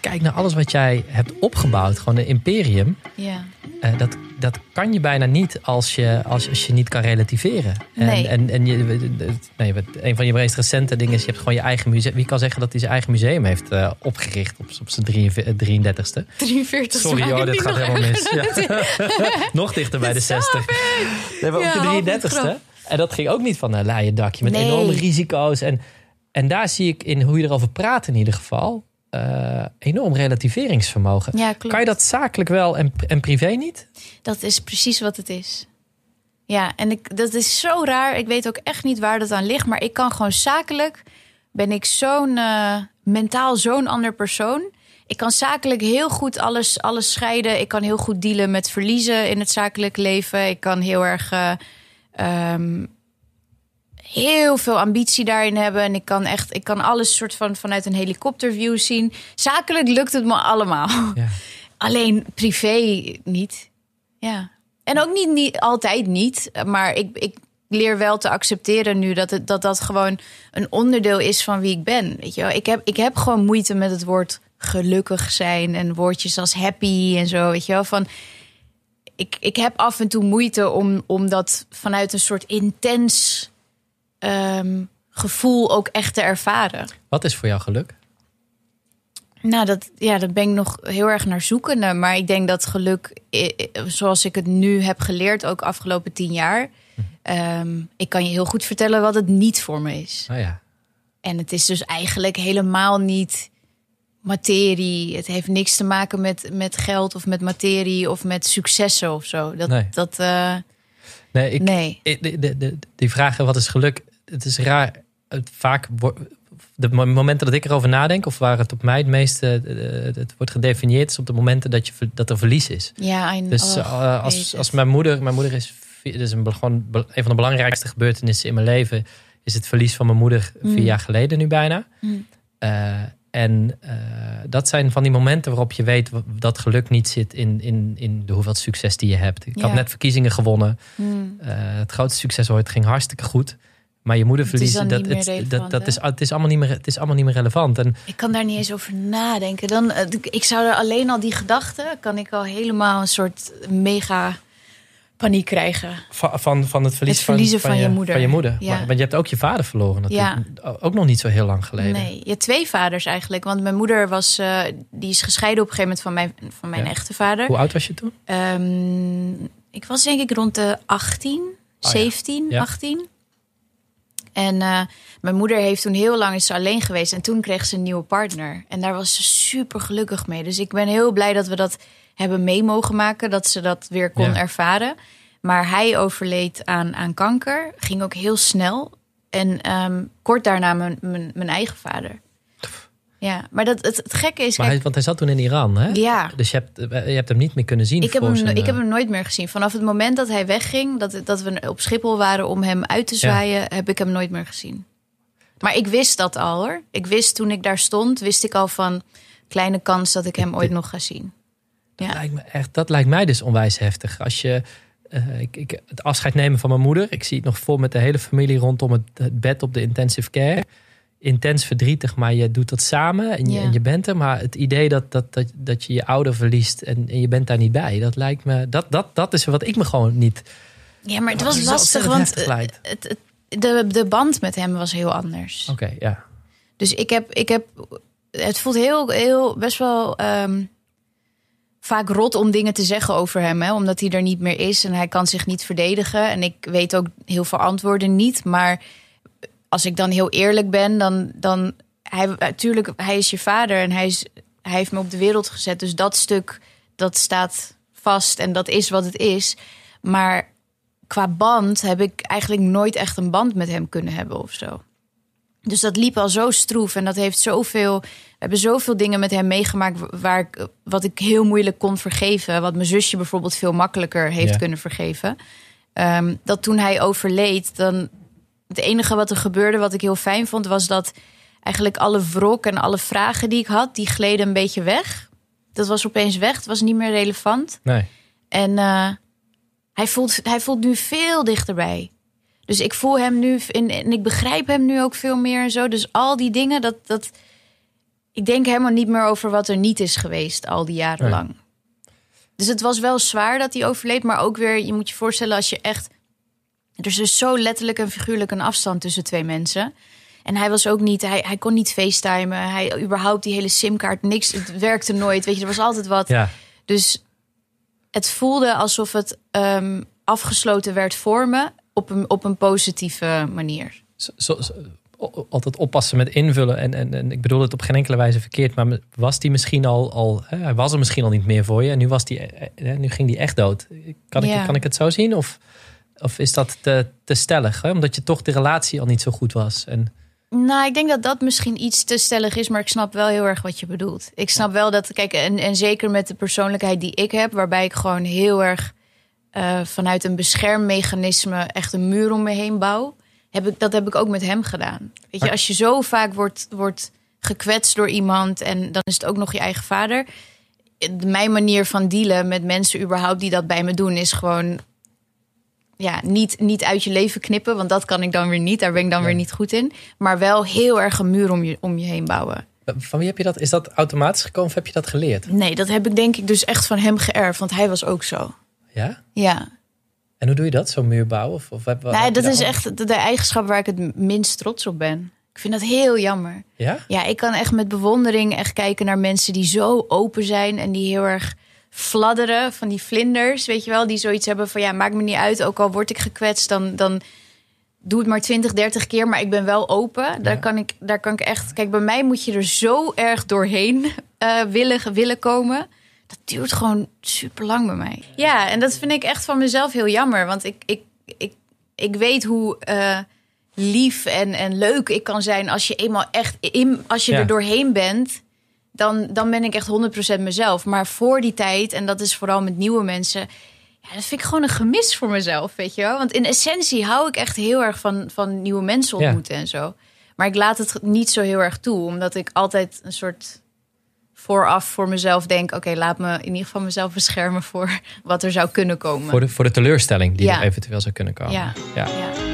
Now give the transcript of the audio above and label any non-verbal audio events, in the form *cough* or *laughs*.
kijk naar alles wat jij hebt opgebouwd, gewoon een imperium. Ja. Eh, dat, dat kan je bijna niet als je, als, als je niet kan relativeren. Nee. En, en, en je, nee, een van je meest recente dingen is, je hebt gewoon je eigen museum. Wie kan zeggen dat hij zijn eigen museum heeft eh, opgericht op, op zijn 33ste? Eh, 43 Sorry hoor, dit gaat helemaal mis. *laughs* nog dichter bij de 60. Nee, op de 33ste. En dat ging ook niet van een leien dakje met enorme risico's. En, en daar zie ik in hoe je erover praat in ieder geval eh, enorm relativeringsvermogen. Ja, kan je dat zakelijk wel en, en privé niet? Dat is precies wat het is. Ja, en ik, dat is zo raar. Ik weet ook echt niet waar dat aan ligt. Maar ik kan gewoon zakelijk. Ben ik zo'n eh, mentaal zo'n ander persoon. Ik kan zakelijk heel goed alles, alles scheiden. Ik kan heel goed dealen met verliezen in het zakelijk leven. Ik kan heel erg. Eh, ehm, heel veel ambitie daarin hebben. En ik kan echt, ik kan alles soort van vanuit een helikopterview zien. Zakelijk lukt het me allemaal. Ja. *laughs* Alleen privé niet. Ja. En ook niet, niet altijd niet. Maar ik, ik leer wel te accepteren nu dat, het, dat dat gewoon een onderdeel is van wie ik ben. Weet je wel? Ik, heb, ik heb gewoon moeite met het woord gelukkig zijn en woordjes als happy en zo. Weet je wel? Van, ik, ik heb af en toe moeite om, om dat vanuit een soort intens Ehm, gevoel ook echt te ervaren. Wat is voor jou geluk? Nou, dat, ja, dat ben ik nog heel erg naar zoekende. Maar ik denk dat geluk, zoals ik het nu heb geleerd, ook afgelopen tien jaar. Ehm, ik kan je heel goed vertellen wat het niet voor me is. Oh ja. En het is dus eigenlijk helemaal niet materie. Het heeft niks te maken met, met geld of met materie of met successen of zo. Dat, nee. dat, eh, nee, ik, nee. die, die vragen wat is geluk het is raar. vaak de momenten dat ik erover nadenk, of waar het op mij het meeste eh, eh, het wordt gedefinieerd, is op de momenten dat, je, dat er verlies is. Ja, dus eh, oh, als, als mijn moeder, mijn moeder is, is een, een van de belangrijkste gebeurtenissen in mijn leven, is het verlies van mijn moeder vier mm. jaar geleden nu bijna. Mm. en dat zijn van die momenten waarop je weet dat geluk niet zit in, in, in de hoeveelheid succes die je hebt. Ik yeah. had net verkiezingen gewonnen. Mm. het grootste succes ooit ging hartstikke goed maar je moeder verliezen, dat, het, dat, dat, is, het, is allemaal niet meer, het is allemaal niet meer relevant. En, ik kan daar niet eens over nadenken. Dan, eh, ik zou er alleen al die gedachten, kan ik al helemaal een soort mega paniek krijgen. Van, van, van het verlies, verliezen van, van, je, moeder. Van je moeder. Ja. Maar, want je hebt ook je vader verloren natuurlijk. Ja. Ook nog niet zo heel lang geleden. Nee, je twee vaders eigenlijk. Want mijn moeder was, eh, die is gescheiden op een gegeven moment van mijn, van mijn echte vader. Hoe oud was je toen? Ehm, ik was denk ik rond de 18, 17, 18. En eh, mijn moeder heeft toen heel lang is alleen geweest. En toen kreeg ze een nieuwe partner. En daar was ze super gelukkig mee. Dus ik ben heel blij dat we dat hebben mee mogen maken. Dat ze dat weer kon ervaren. Maar hij overleed aan, aan kanker. Ging ook heel snel. En ehm, kort daarna mijn, mijn, mijn eigen vader. Ja, maar dat, het, het gekke is. want hij zat toen in Iran, hè? Ja. Dus je hebt, eh, je hebt hem niet meer kunnen zien. Ik heb, hem, ik eh, heb hem nooit meer gezien. Vanaf het moment dat hij wegging, dat, dat we op Schiphol waren om hem uit te zwaaien, heb ik hem nooit meer gezien. Maar ik wist dat al hoor. Ik wist toen ik daar stond, wist ik al van kleine kans dat ik hem ooit nog ga zien. Ja. Dat, lijkt me echt, dat lijkt mij dus onwijs heftig. Als je eh, ik, ik, het afscheid nemen van mijn moeder, ik zie het nog vol met de hele familie rondom het bed op de intensive care intens verdrietig, maar je doet dat samen en je, en je bent er. Maar het idee dat, dat, dat, dat je je ouder verliest en, en, je bent daar niet bij, dat lijkt me, dat, dat, dat is wat ik me gewoon niet. Ja, maar het was lastig, want eh, het, de, de band met hem was heel anders. Oké, ja. Dus ik heb, ik heb, het voelt heel, heel best wel. Ehm, vaak rot om dingen te zeggen over hem. Hè? Omdat hij er niet meer is en hij kan zich niet verdedigen. En ik weet ook heel veel antwoorden niet. Maar als ik dan heel eerlijk ben, dan. dan hij, natuurlijk, hij is je vader en hij, is, hij heeft me op de wereld gezet. Dus dat stuk, dat staat vast en dat is wat het is. Maar qua band heb ik eigenlijk nooit echt een band met hem kunnen hebben of zo. Dus dat liep al zo stroef en dat heeft zoveel. We hebben zoveel dingen met hem meegemaakt waar ik, wat ik heel moeilijk kon vergeven. Wat mijn zusje bijvoorbeeld veel makkelijker heeft kunnen vergeven. Ehm, dat toen hij overleed, dan, het enige wat er gebeurde, wat ik heel fijn vond, was dat eigenlijk alle wrok en alle vragen die ik had, die gleden een beetje weg. Dat was opeens weg. Het was niet meer relevant. Nee. En eh, hij, voelt, hij voelt nu veel dichterbij. Dus ik voel hem nu en ik begrijp hem nu ook veel meer en zo. Dus al die dingen, dat, dat, ik denk helemaal niet meer over wat er niet is geweest al die jaren lang. Dus het was wel zwaar dat hij overleed, maar ook weer, je moet je voorstellen als je echt er is dus zo letterlijk en figuurlijk een afstand tussen twee mensen. En hij was ook niet, hij, hij kon niet facetimen. Hij überhaupt die hele simkaart, niks. Het werkte nooit. Weet je, er was altijd wat. Dus het voelde alsof het ehm, afgesloten werd voor me op een, op een positieve manier. Zo, altijd oppassen met invullen. En, en, en ik bedoel het op geen enkele wijze verkeerd. Maar was die misschien al, al hè, hij was er misschien al niet meer voor je. En nu, was die, hè, eh, eh, nu ging die echt dood. Kan ik, kan ik het zo zien? Of... Of is dat te, te stellig? Hè? Omdat je toch de relatie al niet zo goed was. En... Nou, ik denk dat dat misschien iets te stellig is, maar ik snap wel heel erg wat je bedoelt. Ik snap wel dat, kijk, en, en zeker met de persoonlijkheid die ik heb, waarbij ik gewoon heel erg eh, vanuit een beschermmechanisme echt een muur om me heen bouw, heb ik, dat heb ik ook met hem gedaan. Weet je, als je zo vaak wordt, wordt gekwetst door iemand en dan is het ook nog je eigen vader. Mijn manier van dealen met mensen überhaupt die dat bij me doen, is gewoon ja, niet, niet uit je leven knippen, want dat kan ik dan weer niet. Daar ben ik dan weer niet goed in. Maar wel heel erg een muur om je, om je heen bouwen. Eh, van wie heb je dat? Is dat automatisch gekomen of heb je dat geleerd? Nee, dat heb ik denk ik dus echt van hem geërfd, want hij was ook zo. Ja? Ja. En hoe doe je dat, zo'n muur bouwen? Of, of nee, nou dat is echt de, de eigenschap waar ik het minst trots op ben. Ik vind dat heel jammer. Ja? Ja, ik kan echt met bewondering echt kijken naar mensen die zo open zijn en die heel erg fladderen van die vlinders, weet je wel, die zoiets hebben van ja, maakt me niet uit, ook al word ik gekwetst, dan, dan doe het maar 20, 30 keer, maar ik ben wel open. Daar, kan ik, daar kan ik echt, kijk, bij mij moet je er zo erg doorheen eh, willen, willen komen. Dat duurt gewoon super lang bij mij. Ja, en dat vind ik echt van mezelf heel jammer, want ik, ik, ik, ik weet hoe. Eh, lief en, en leuk ik kan zijn als je eenmaal echt in, als je er doorheen bent dan, dan ben ik echt 100% mezelf. Maar voor die tijd, en dat is vooral met nieuwe mensen. Ja, dat vind ik gewoon een gemis voor mezelf, weet je wel. Want in essentie hou ik echt heel erg van, van nieuwe mensen ontmoeten en zo. Maar ik laat het niet zo heel erg toe, omdat ik altijd een soort vooraf voor mezelf denk: oké, laat me in ieder geval mezelf beschermen voor wat er zou kunnen komen. Voor de, voor de teleurstelling die er eventueel zou kunnen komen. ja. ja.